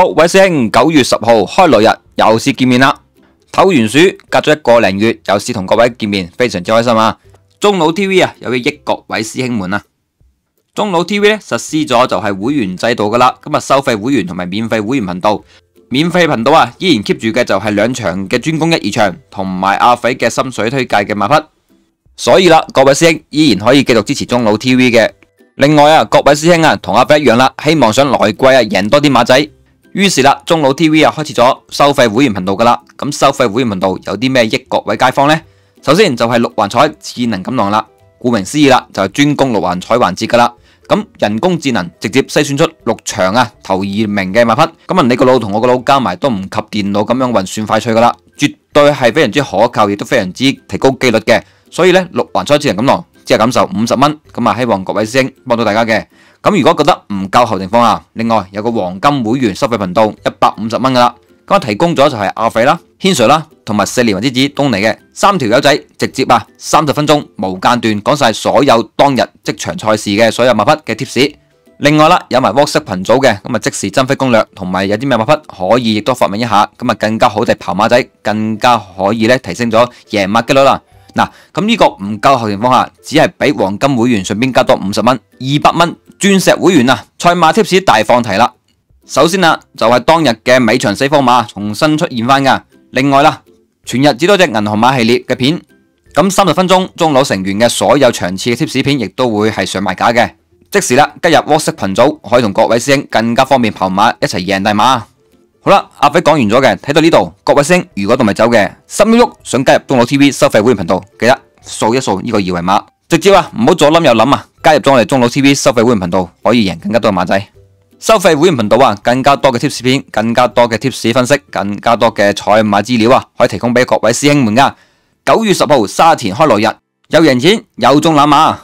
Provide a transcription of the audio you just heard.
各位师兄，九月十号开落日，又是见面啦。唞完暑，隔咗一个零月，又是同各位见面，非常之开心啊！中老 TV 啊，有于益各位师兄们啊，中老 TV 咧实施咗就系会员制度噶啦。今日收费会员同埋免费会员频道，免费频道啊依然 keep 住嘅就系两场嘅专攻一二场，同埋阿肥嘅心水推介嘅马匹。所以啦，各位师兄依然可以继续支持中老 TV 嘅。另外啊，各位师兄啊，同阿肥一样啦，希望想来季啊赢多啲马仔。于是啦，中老 TV 啊，开始咗收费会员频道噶啦。咁收费会员频道有啲咩益各位街坊呢？首先就系六环彩智能锦囊啦。顾名思义啦，就系专攻六环彩环节噶啦。咁人工智能直接筛选出六场啊头二名嘅马匹。咁啊，你个脑同我个脑加埋都唔及电脑咁样运算快脆噶啦，绝对系非常之可靠，亦都非常之提高机率嘅。所以呢，六环彩智能锦囊。即系感受五十蚊咁啊！希望各位师兄帮到大家嘅。咁如果觉得唔够后定方啊，另外有个黄金会员收费频道一百五十蚊噶啦。咁我提供咗就系阿肥啦、轩 sir 啦同埋四年云之子东尼嘅三条友仔，直接啊，三十分钟无间断讲晒所有当日即场赛事嘅所有马匹嘅贴士。另外啦，有埋 WhatsApp 群组嘅咁啊，即时增飞攻略同埋有啲咩马匹可以亦都发明一下，咁啊更加好地跑马仔更加可以咧提升咗赢马嘅率啦。嗱，咁呢个唔够后情况下，只系俾黄金会员顺便加多五十蚊、二百蚊钻石会员啊！赛马 p 士大放题啦！首先啦，就系当日嘅尾场四方马重新出现翻噶。另外啦，全日只多只银河马系列嘅片，咁三十分钟中老成员嘅所有场次嘅 p 士片，亦都会系上埋架嘅。即时啦，加入 WhatsApp 群组，可以同各位师兄更加方便跑马，一齐赢大马。好啦，阿肥讲完咗嘅，睇到呢度，各位星如果仲未走嘅，心喐喐想加入中老 T V 收费会员频道，记得扫一扫呢个二维码，直接啊，唔好左谂右谂啊，加入咗我哋中老 T V 收费会员频道，可以赢更加多嘅马仔。收费会员频道啊，更加多嘅 p 士片，更加多嘅 p 士分析，更加多嘅彩码资料啊，可以提供俾各位师兄们噶。九月十号沙田开罗日，有赢钱，有中冷马。